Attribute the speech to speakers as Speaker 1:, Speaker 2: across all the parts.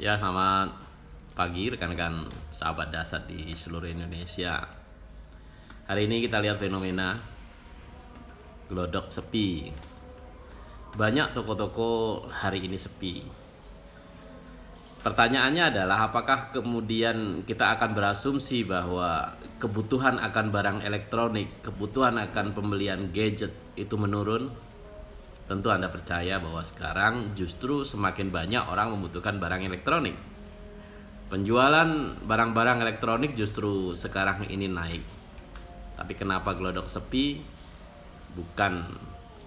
Speaker 1: Ya, selamat pagi rekan-rekan sahabat dasar di seluruh Indonesia. Hari ini kita lihat fenomena glodok sepi. Banyak toko-toko hari ini sepi. Pertanyaannya adalah apakah kemudian kita akan berasumsi bahwa kebutuhan akan barang elektronik, kebutuhan akan pembelian gadget itu menurun? Tentu Anda percaya bahwa sekarang justru semakin banyak orang membutuhkan barang elektronik. Penjualan barang-barang elektronik justru sekarang ini naik. Tapi kenapa gelodok sepi? Bukan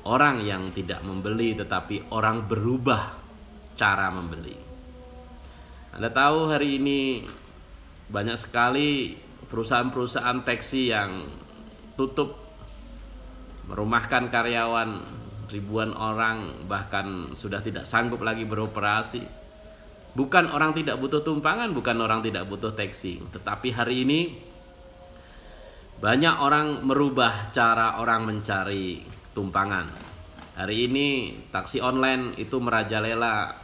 Speaker 1: orang yang tidak membeli tetapi orang berubah cara membeli. Anda tahu hari ini banyak sekali perusahaan-perusahaan taksi yang tutup merumahkan karyawan ribuan orang bahkan sudah tidak sanggup lagi beroperasi. Bukan orang tidak butuh tumpangan, bukan orang tidak butuh taksi. tetapi hari ini banyak orang merubah cara orang mencari tumpangan. Hari ini taksi online itu merajalela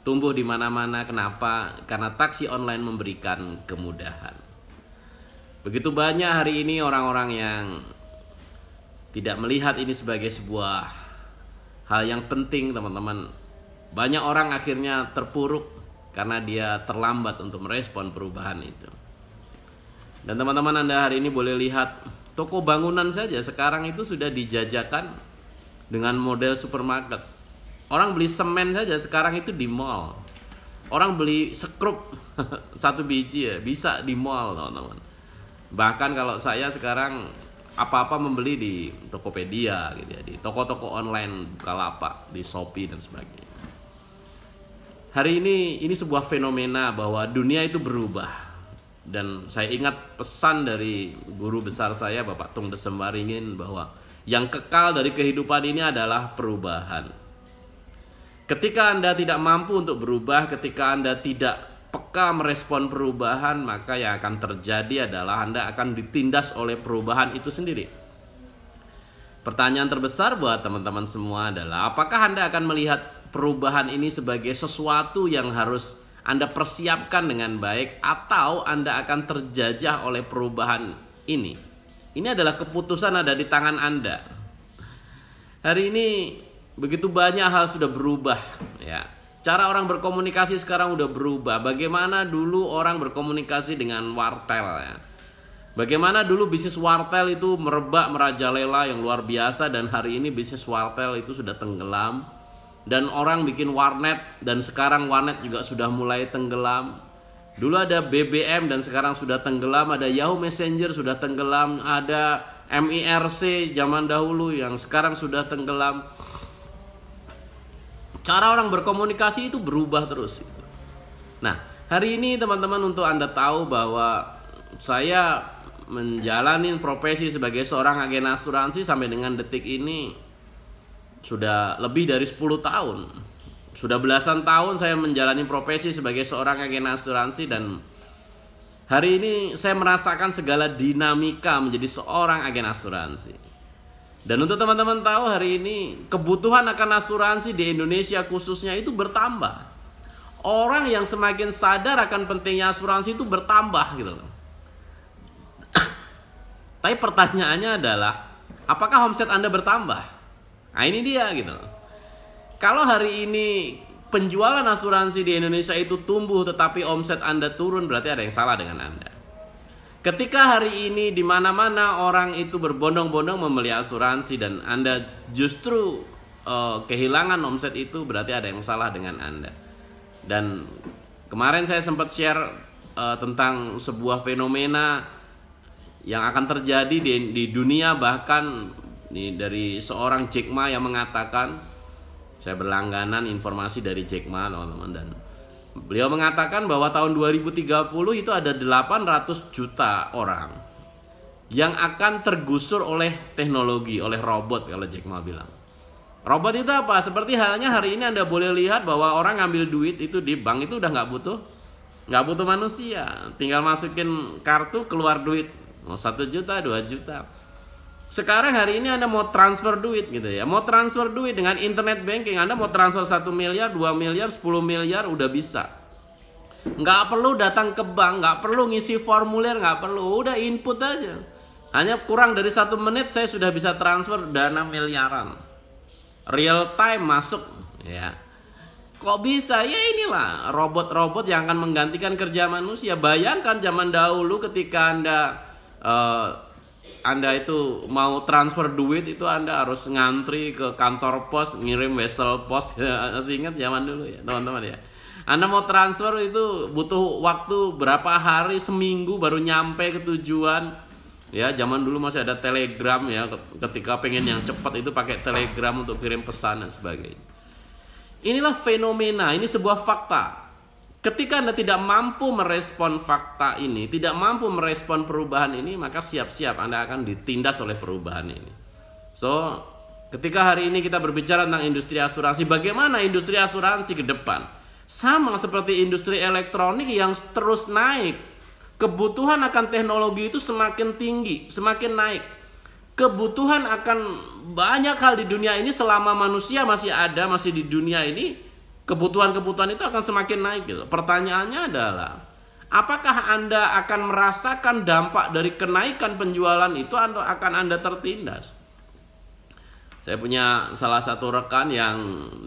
Speaker 1: tumbuh di mana-mana. Kenapa? Karena taksi online memberikan kemudahan. Begitu banyak hari ini orang-orang yang tidak melihat ini sebagai sebuah hal yang penting teman-teman. Banyak orang akhirnya terpuruk karena dia terlambat untuk merespon perubahan itu. Dan teman-teman Anda hari ini boleh lihat toko bangunan saja sekarang itu sudah dijajakan dengan model supermarket. Orang beli semen saja sekarang itu di mall. Orang beli sekrup satu biji ya bisa di mall teman-teman. Bahkan kalau saya sekarang apa-apa membeli di Tokopedia gitu ya, di toko-toko online Bukalapak, di Shopee dan sebagainya. Hari ini ini sebuah fenomena bahwa dunia itu berubah. Dan saya ingat pesan dari guru besar saya Bapak Tung Desembaringin bahwa yang kekal dari kehidupan ini adalah perubahan. Ketika Anda tidak mampu untuk berubah, ketika Anda tidak peka merespon perubahan, maka yang akan terjadi adalah Anda akan ditindas oleh perubahan itu sendiri. Pertanyaan terbesar buat teman-teman semua adalah apakah Anda akan melihat perubahan ini sebagai sesuatu yang harus Anda persiapkan dengan baik atau Anda akan terjajah oleh perubahan ini? Ini adalah keputusan ada di tangan Anda. Hari ini begitu banyak hal sudah berubah ya Cara orang berkomunikasi sekarang udah berubah. Bagaimana dulu orang berkomunikasi dengan wartel ya? Bagaimana dulu bisnis wartel itu merebak merajalela yang luar biasa dan hari ini bisnis wartel itu sudah tenggelam dan orang bikin warnet dan sekarang warnet juga sudah mulai tenggelam. Dulu ada BBM dan sekarang sudah tenggelam, ada Yahoo Messenger sudah tenggelam, ada MIRC zaman dahulu yang sekarang sudah tenggelam cara orang berkomunikasi itu berubah terus. Nah, hari ini teman-teman untuk Anda tahu bahwa saya menjalani profesi sebagai seorang agen asuransi sampai dengan detik ini sudah lebih dari 10 tahun. Sudah belasan tahun saya menjalani profesi sebagai seorang agen asuransi dan hari ini saya merasakan segala dinamika menjadi seorang agen asuransi. Dan untuk teman-teman tahu hari ini kebutuhan akan asuransi di Indonesia khususnya itu bertambah. Orang yang semakin sadar akan pentingnya asuransi itu bertambah gitu loh. Tapi pertanyaannya adalah apakah omset Anda bertambah? Nah ini dia gitu loh. Kalau hari ini penjualan asuransi di Indonesia itu tumbuh tetapi omset Anda turun berarti ada yang salah dengan Anda. Ketika hari ini di mana-mana orang itu berbondong-bondong membeli asuransi dan Anda justru uh, kehilangan omset itu berarti ada yang salah dengan Anda. Dan kemarin saya sempat share uh, tentang sebuah fenomena yang akan terjadi di, di dunia bahkan nih dari seorang Jack Ma yang mengatakan saya berlangganan informasi dari Jack Ma teman-teman dan Beliau mengatakan bahwa tahun 2030 itu ada 800 juta orang yang akan tergusur oleh teknologi, oleh robot kalau Jack Ma bilang. Robot itu apa? Seperti halnya hari ini Anda boleh lihat bahwa orang ngambil duit itu di bank itu udah nggak butuh nggak butuh manusia, tinggal masukin kartu keluar duit mau satu juta, 2 juta. Sekarang hari ini Anda mau transfer duit gitu ya. Mau transfer duit dengan internet banking, Anda mau transfer 1 miliar, 2 miliar, 10 miliar udah bisa. Nggak perlu datang ke bank, nggak perlu ngisi formulir, nggak perlu. Udah input aja. Hanya kurang dari satu menit saya sudah bisa transfer dana miliaran. Real time masuk ya. Kok bisa? Ya inilah robot-robot yang akan menggantikan kerja manusia. Bayangkan zaman dahulu ketika Anda eh, anda itu mau transfer duit itu Anda harus ngantri ke kantor pos, ngirim wesel pos. Masih ingat zaman dulu ya, teman-teman ya. Anda mau transfer itu butuh waktu berapa hari, seminggu baru nyampe ke tujuan ya zaman dulu masih ada telegram ya ketika pengen yang cepat itu pakai telegram untuk kirim pesan dan sebagainya inilah fenomena ini sebuah fakta Ketika Anda tidak mampu merespon fakta ini, tidak mampu merespon perubahan ini, maka siap-siap Anda akan ditindas oleh perubahan ini. So, ketika hari ini kita berbicara tentang industri asuransi, bagaimana industri asuransi ke depan? Sama seperti industri elektronik yang terus naik. Kebutuhan akan teknologi itu semakin tinggi, semakin naik. Kebutuhan akan banyak hal di dunia ini selama manusia masih ada, masih di dunia ini, kebutuhan-kebutuhan itu akan semakin naik gitu. Pertanyaannya adalah apakah Anda akan merasakan dampak dari kenaikan penjualan itu atau akan Anda tertindas? Saya punya salah satu rekan yang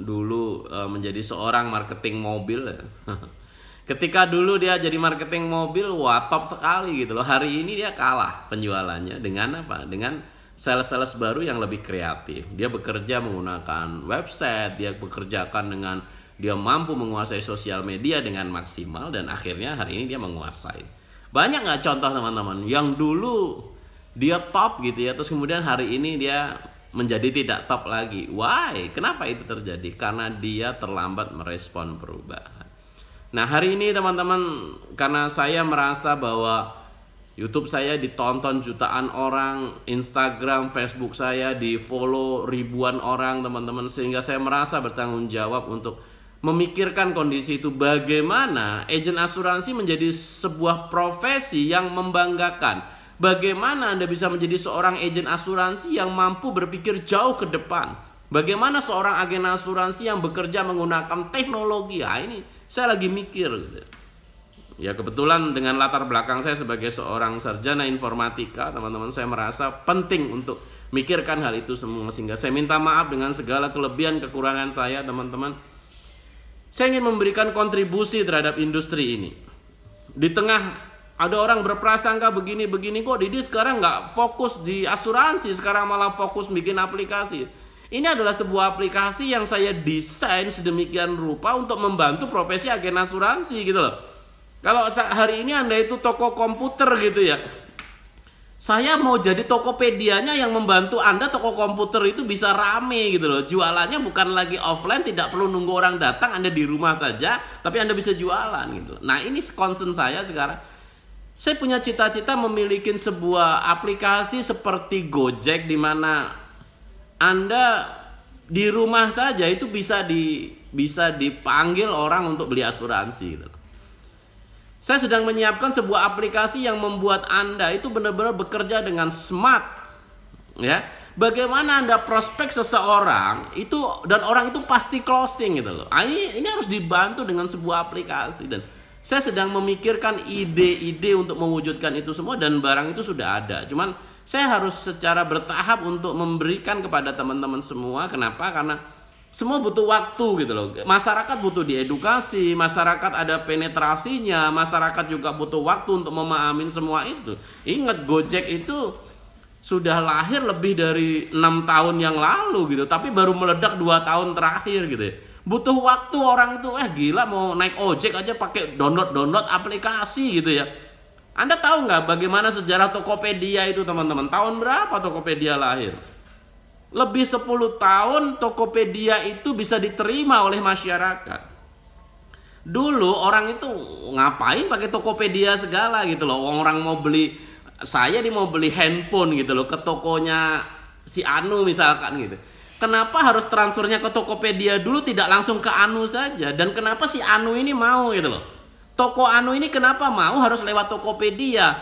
Speaker 1: dulu e, menjadi seorang marketing mobil. Ketika dulu dia jadi marketing mobil, wah top sekali gitu loh. Hari ini dia kalah penjualannya dengan apa? Dengan sales-sales baru yang lebih kreatif. Dia bekerja menggunakan website, dia bekerjakan dengan dia mampu menguasai sosial media dengan maksimal dan akhirnya hari ini dia menguasai banyak nggak contoh teman-teman yang dulu dia top gitu ya terus kemudian hari ini dia menjadi tidak top lagi why kenapa itu terjadi karena dia terlambat merespon perubahan nah hari ini teman-teman karena saya merasa bahwa YouTube saya ditonton jutaan orang, Instagram, Facebook saya di follow ribuan orang teman-teman sehingga saya merasa bertanggung jawab untuk memikirkan kondisi itu bagaimana agen asuransi menjadi sebuah profesi yang membanggakan. Bagaimana Anda bisa menjadi seorang agen asuransi yang mampu berpikir jauh ke depan? Bagaimana seorang agen asuransi yang bekerja menggunakan teknologi? Nah, ini saya lagi mikir gitu. Ya kebetulan dengan latar belakang saya sebagai seorang sarjana informatika, teman-teman saya merasa penting untuk mikirkan hal itu semua sehingga saya minta maaf dengan segala kelebihan kekurangan saya, teman-teman saya ingin memberikan kontribusi terhadap industri ini. Di tengah ada orang berprasangka begini-begini kok Didi sekarang nggak fokus di asuransi, sekarang malah fokus bikin aplikasi. Ini adalah sebuah aplikasi yang saya desain sedemikian rupa untuk membantu profesi agen asuransi gitu loh. Kalau hari ini Anda itu toko komputer gitu ya, saya mau jadi Tokopedia-nya yang membantu Anda toko komputer itu bisa rame gitu loh. Jualannya bukan lagi offline, tidak perlu nunggu orang datang, Anda di rumah saja, tapi Anda bisa jualan gitu. Nah, ini concern saya sekarang. Saya punya cita-cita memiliki sebuah aplikasi seperti Gojek di mana Anda di rumah saja itu bisa di bisa dipanggil orang untuk beli asuransi gitu. Saya sedang menyiapkan sebuah aplikasi yang membuat Anda itu benar-benar bekerja dengan smart. Ya. Bagaimana Anda prospek seseorang itu dan orang itu pasti closing gitu loh. Ah, ini ini harus dibantu dengan sebuah aplikasi dan saya sedang memikirkan ide-ide untuk mewujudkan itu semua dan barang itu sudah ada. Cuman saya harus secara bertahap untuk memberikan kepada teman-teman semua. Kenapa? Karena semua butuh waktu gitu loh. Masyarakat butuh diedukasi, masyarakat ada penetrasinya, masyarakat juga butuh waktu untuk memahami semua itu. Ingat Gojek itu sudah lahir lebih dari enam tahun yang lalu gitu, tapi baru meledak dua tahun terakhir gitu. Ya. Butuh waktu orang itu eh gila mau naik ojek aja pakai download download aplikasi gitu ya. Anda tahu nggak bagaimana sejarah Tokopedia itu teman-teman? Tahun berapa Tokopedia lahir? Lebih 10 tahun Tokopedia itu bisa diterima oleh masyarakat. Dulu orang itu ngapain pakai Tokopedia segala gitu loh. Orang mau beli saya nih mau beli handphone gitu loh ke tokonya si Anu misalkan gitu. Kenapa harus transfernya ke Tokopedia dulu tidak langsung ke Anu saja dan kenapa si Anu ini mau gitu loh. Toko Anu ini kenapa mau harus lewat Tokopedia?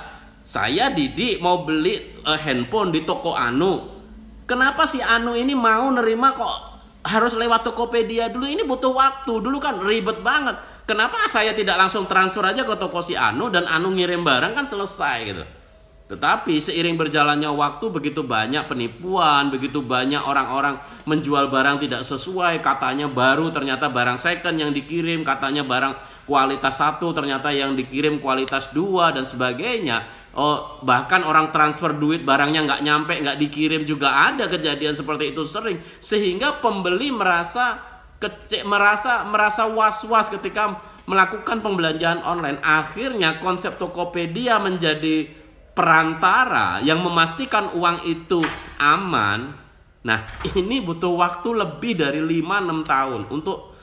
Speaker 1: Saya Didi mau beli uh, handphone di toko Anu Kenapa si Anu ini mau nerima kok harus lewat Tokopedia dulu ini butuh waktu dulu kan ribet banget kenapa saya tidak langsung transfer aja ke toko si Anu dan Anu ngirim barang kan selesai gitu tetapi seiring berjalannya waktu begitu banyak penipuan begitu banyak orang-orang menjual barang tidak sesuai katanya baru ternyata barang second yang dikirim katanya barang kualitas satu ternyata yang dikirim kualitas dua dan sebagainya Oh, bahkan orang transfer duit barangnya nggak nyampe, nggak dikirim juga ada kejadian seperti itu sering. Sehingga pembeli merasa kecil merasa merasa was-was ketika melakukan pembelanjaan online. Akhirnya konsep Tokopedia menjadi perantara yang memastikan uang itu aman. Nah, ini butuh waktu lebih dari 5-6 tahun untuk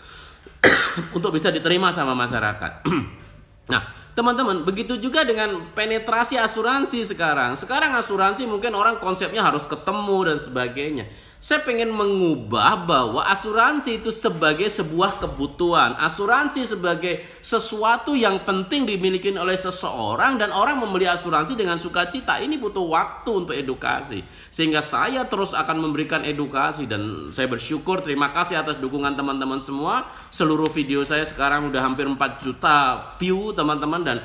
Speaker 1: untuk bisa diterima sama masyarakat. nah, Teman-teman, begitu juga dengan penetrasi asuransi sekarang. Sekarang asuransi mungkin orang konsepnya harus ketemu dan sebagainya. Saya pengen mengubah bahwa asuransi itu sebagai sebuah kebutuhan. Asuransi sebagai sesuatu yang penting dimiliki oleh seseorang dan orang membeli asuransi dengan sukacita. Ini butuh waktu untuk edukasi. Sehingga saya terus akan memberikan edukasi dan saya bersyukur terima kasih atas dukungan teman-teman semua. Seluruh video saya sekarang udah hampir 4 juta view teman-teman dan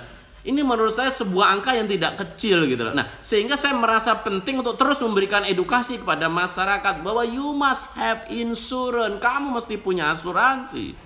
Speaker 1: ini menurut saya sebuah angka yang tidak kecil gitu loh. Nah, sehingga saya merasa penting untuk terus memberikan edukasi kepada masyarakat bahwa you must have insurance. Kamu mesti punya asuransi.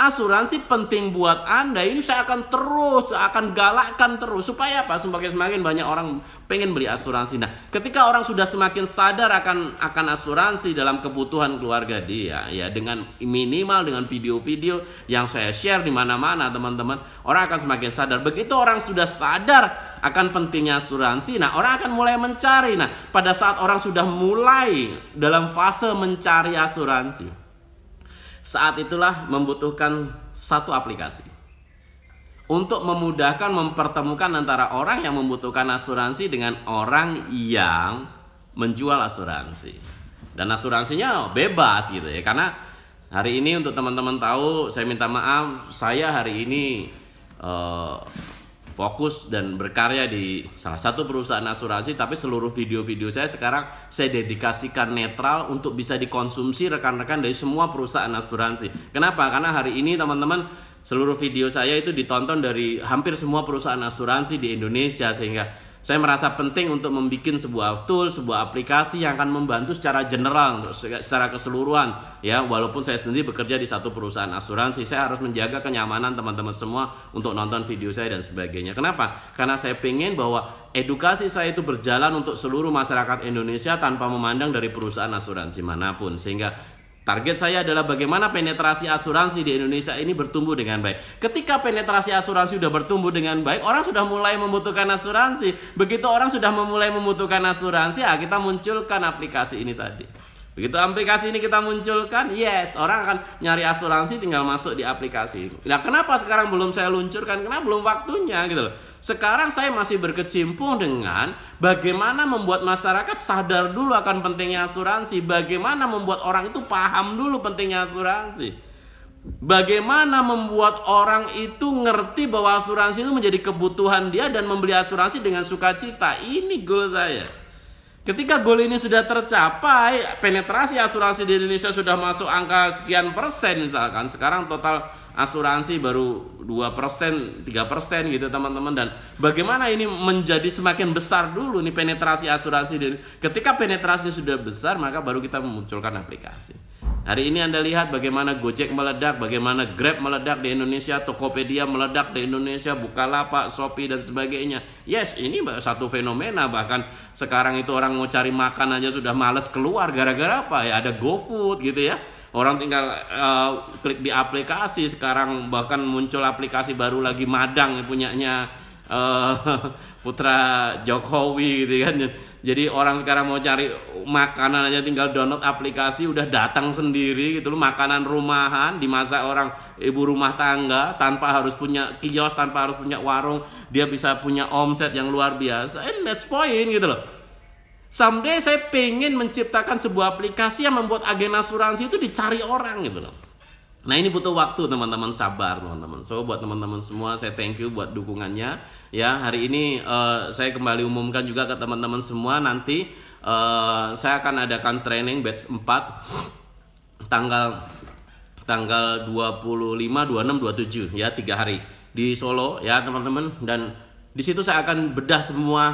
Speaker 1: Asuransi penting buat Anda. Ini saya akan terus, akan galakkan terus. Supaya apa? semakin semakin banyak orang pengen beli asuransi. Nah, ketika orang sudah semakin sadar akan akan asuransi dalam kebutuhan keluarga dia, ya dengan minimal dengan video-video yang saya share di mana-mana, teman-teman, orang akan semakin sadar. Begitu orang sudah sadar akan pentingnya asuransi, nah orang akan mulai mencari. Nah, pada saat orang sudah mulai dalam fase mencari asuransi, saat itulah membutuhkan satu aplikasi untuk memudahkan mempertemukan antara orang yang membutuhkan asuransi dengan orang yang menjual asuransi. Dan asuransinya bebas gitu ya karena hari ini untuk teman-teman tahu saya minta maaf saya hari ini eh, fokus dan berkarya di salah satu perusahaan asuransi tapi seluruh video-video saya sekarang saya dedikasikan netral untuk bisa dikonsumsi rekan-rekan dari semua perusahaan asuransi. Kenapa? Karena hari ini teman-teman seluruh video saya itu ditonton dari hampir semua perusahaan asuransi di Indonesia sehingga saya merasa penting untuk membuat sebuah tool, sebuah aplikasi yang akan membantu secara general, secara keseluruhan. Ya, walaupun saya sendiri bekerja di satu perusahaan asuransi, saya harus menjaga kenyamanan teman-teman semua untuk nonton video saya dan sebagainya. Kenapa? Karena saya ingin bahwa edukasi saya itu berjalan untuk seluruh masyarakat Indonesia tanpa memandang dari perusahaan asuransi manapun. Sehingga Target saya adalah bagaimana penetrasi asuransi di Indonesia ini bertumbuh dengan baik. Ketika penetrasi asuransi sudah bertumbuh dengan baik, orang sudah mulai membutuhkan asuransi. Begitu orang sudah memulai membutuhkan asuransi, ya kita munculkan aplikasi ini tadi. Begitu aplikasi ini kita munculkan, yes, orang akan nyari asuransi tinggal masuk di aplikasi. Nah, kenapa sekarang belum saya luncurkan? Karena belum waktunya gitu loh. Sekarang saya masih berkecimpung dengan bagaimana membuat masyarakat sadar dulu akan pentingnya asuransi, bagaimana membuat orang itu paham dulu pentingnya asuransi. Bagaimana membuat orang itu ngerti bahwa asuransi itu menjadi kebutuhan dia dan membeli asuransi dengan sukacita. Ini goal saya. Ketika gol ini sudah tercapai, penetrasi asuransi di Indonesia sudah masuk angka sekian persen misalkan. Sekarang total asuransi baru 2 persen, 3 persen gitu teman-teman. Dan bagaimana ini menjadi semakin besar dulu nih penetrasi asuransi. Di Indonesia. Ketika penetrasi sudah besar, maka baru kita memunculkan aplikasi. Hari ini Anda lihat bagaimana Gojek meledak, bagaimana Grab meledak di Indonesia, Tokopedia meledak di Indonesia, Bukalapak, Shopee dan sebagainya. Yes, ini satu fenomena bahkan sekarang itu orang mau cari makan aja sudah males keluar gara-gara apa? Ya ada GoFood gitu ya. Orang tinggal uh, klik di aplikasi sekarang bahkan muncul aplikasi baru lagi Madang punyanya uh, putra Jokowi gitu kan jadi orang sekarang mau cari makanan aja tinggal download aplikasi udah datang sendiri gitu loh makanan rumahan di masa orang ibu rumah tangga tanpa harus punya kios tanpa harus punya warung dia bisa punya omset yang luar biasa and that's point gitu loh someday saya pengen menciptakan sebuah aplikasi yang membuat agen asuransi itu dicari orang gitu loh Nah ini butuh waktu teman-teman sabar teman-teman. So buat teman-teman semua saya thank you buat dukungannya ya hari ini uh, saya kembali umumkan juga ke teman-teman semua nanti uh, saya akan adakan training batch 4 tanggal tanggal 25, 26, 27 ya tiga hari di Solo ya teman-teman dan di situ saya akan bedah semua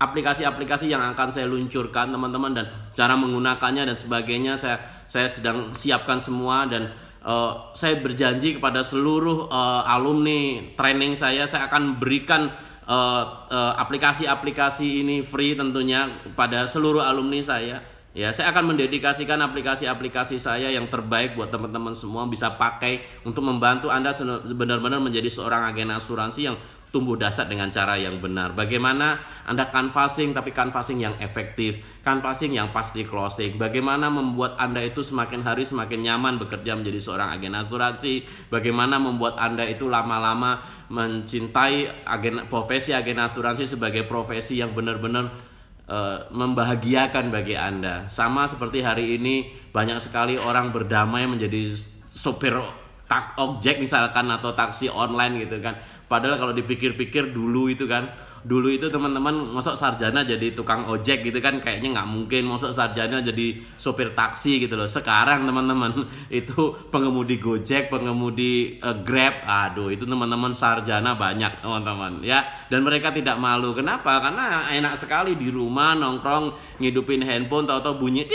Speaker 1: aplikasi-aplikasi yang akan saya luncurkan teman-teman dan cara menggunakannya dan sebagainya saya saya sedang siapkan semua dan uh, saya berjanji kepada seluruh uh, alumni training saya saya akan berikan uh, uh, aplikasi-aplikasi ini free tentunya pada seluruh alumni saya ya saya akan mendedikasikan aplikasi-aplikasi saya yang terbaik buat teman-teman semua bisa pakai untuk membantu anda benar-benar menjadi seorang agen asuransi yang tumbuh dasar dengan cara yang benar. Bagaimana Anda canvassing tapi canvassing yang efektif, canvassing yang pasti closing. Bagaimana membuat Anda itu semakin hari semakin nyaman bekerja menjadi seorang agen asuransi, bagaimana membuat Anda itu lama-lama mencintai agen profesi agen asuransi sebagai profesi yang benar-benar Uh, membahagiakan bagi Anda. Sama seperti hari ini banyak sekali orang berdamai menjadi sopir tak objek misalkan atau taksi online gitu kan Padahal kalau dipikir-pikir dulu itu kan, dulu itu teman-teman masuk sarjana jadi tukang ojek gitu kan kayaknya nggak mungkin masuk sarjana jadi sopir taksi gitu loh sekarang teman-teman itu pengemudi gojek pengemudi uh, grab aduh itu teman-teman sarjana banyak teman-teman ya dan mereka tidak malu kenapa karena enak sekali di rumah nongkrong ngidupin handphone tahu-tahu bunyi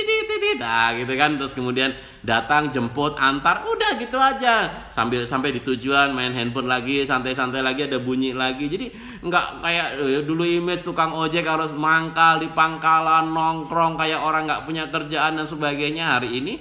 Speaker 1: nah gitu kan terus kemudian datang jemput antar udah gitu aja sambil sampai di tujuan main handphone lagi santai-santai lagi ada bunyi lagi jadi nggak kayak eh, dulu image tukang ojek harus mangkal di pangkalan nongkrong kayak orang nggak punya kerjaan dan sebagainya hari ini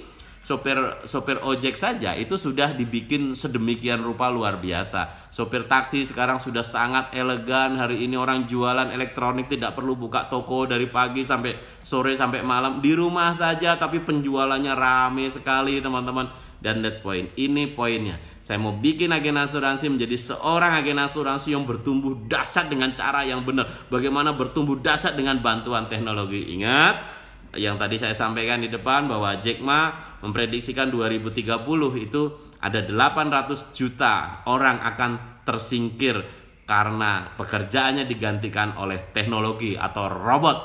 Speaker 1: sopir sopir ojek saja itu sudah dibikin sedemikian rupa luar biasa. Sopir taksi sekarang sudah sangat elegan. Hari ini orang jualan elektronik tidak perlu buka toko dari pagi sampai sore sampai malam di rumah saja tapi penjualannya rame sekali teman-teman. Dan that's point. Ini poinnya. Saya mau bikin agen asuransi menjadi seorang agen asuransi yang bertumbuh dasar dengan cara yang benar. Bagaimana bertumbuh dasar dengan bantuan teknologi. Ingat, yang tadi saya sampaikan di depan bahwa Jack Ma memprediksikan 2030 itu ada 800 juta orang akan tersingkir karena pekerjaannya digantikan oleh teknologi atau robot.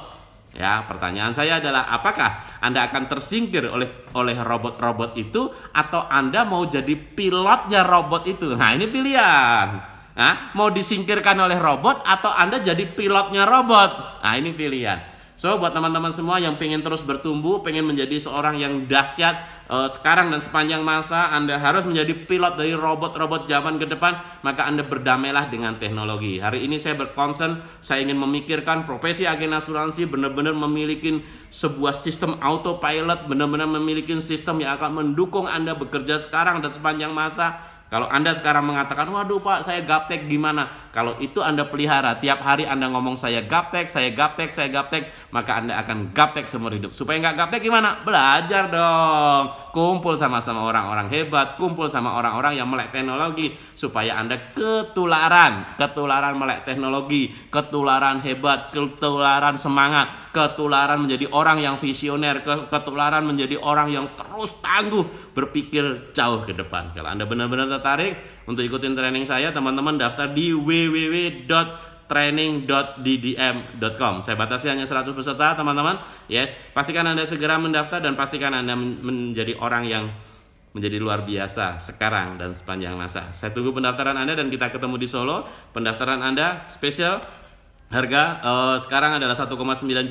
Speaker 1: Ya, pertanyaan saya adalah apakah Anda akan tersingkir oleh oleh robot-robot itu atau Anda mau jadi pilotnya robot itu? Nah, ini pilihan. Nah, mau disingkirkan oleh robot atau Anda jadi pilotnya robot? Nah, ini pilihan. So buat teman-teman semua yang pengen terus bertumbuh, pengen menjadi seorang yang dahsyat uh, sekarang dan sepanjang masa, Anda harus menjadi pilot dari robot-robot zaman ke depan, maka Anda berdamailah dengan teknologi. Hari ini saya berkonsen, saya ingin memikirkan profesi agen asuransi benar-benar memiliki sebuah sistem autopilot, benar-benar memiliki sistem yang akan mendukung Anda bekerja sekarang dan sepanjang masa kalau Anda sekarang mengatakan, waduh Pak, saya gaptek gimana? Kalau itu Anda pelihara, tiap hari Anda ngomong saya gaptek, saya gaptek, saya gaptek, maka Anda akan gaptek seumur hidup. Supaya nggak gaptek gimana? Belajar dong. Kumpul sama-sama orang-orang hebat, kumpul sama orang-orang yang melek teknologi, supaya Anda ketularan, ketularan melek teknologi, ketularan hebat, ketularan semangat, ketularan menjadi orang yang visioner, ketularan menjadi orang yang terus tangguh berpikir jauh ke depan. Kalau Anda benar-benar tertarik untuk ikutin training saya, teman-teman daftar di www.training.ddm.com. Saya batasi hanya 100 peserta, teman-teman. Yes, pastikan Anda segera mendaftar dan pastikan Anda menjadi orang yang menjadi luar biasa sekarang dan sepanjang masa. Saya tunggu pendaftaran Anda dan kita ketemu di Solo. Pendaftaran Anda spesial Harga uh, sekarang adalah 1,9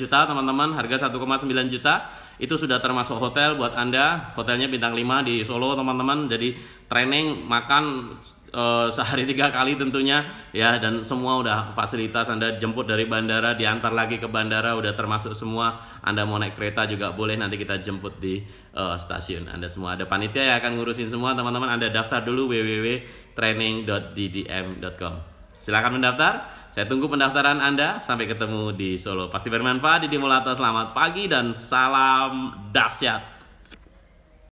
Speaker 1: juta teman-teman, harga 1,9 juta itu sudah termasuk hotel buat Anda, hotelnya bintang 5 di Solo teman-teman, jadi training, makan uh, sehari tiga kali tentunya ya dan semua udah fasilitas Anda jemput dari bandara, diantar lagi ke bandara udah termasuk semua, Anda mau naik kereta juga boleh nanti kita jemput di uh, stasiun Anda semua, ada panitia yang akan ngurusin semua teman-teman, Anda daftar dulu www.training.ddm.com Silahkan mendaftar. Saya tunggu pendaftaran Anda. Sampai ketemu di Solo. Pasti bermanfaat di Dimulata. Selamat pagi dan salam dahsyat.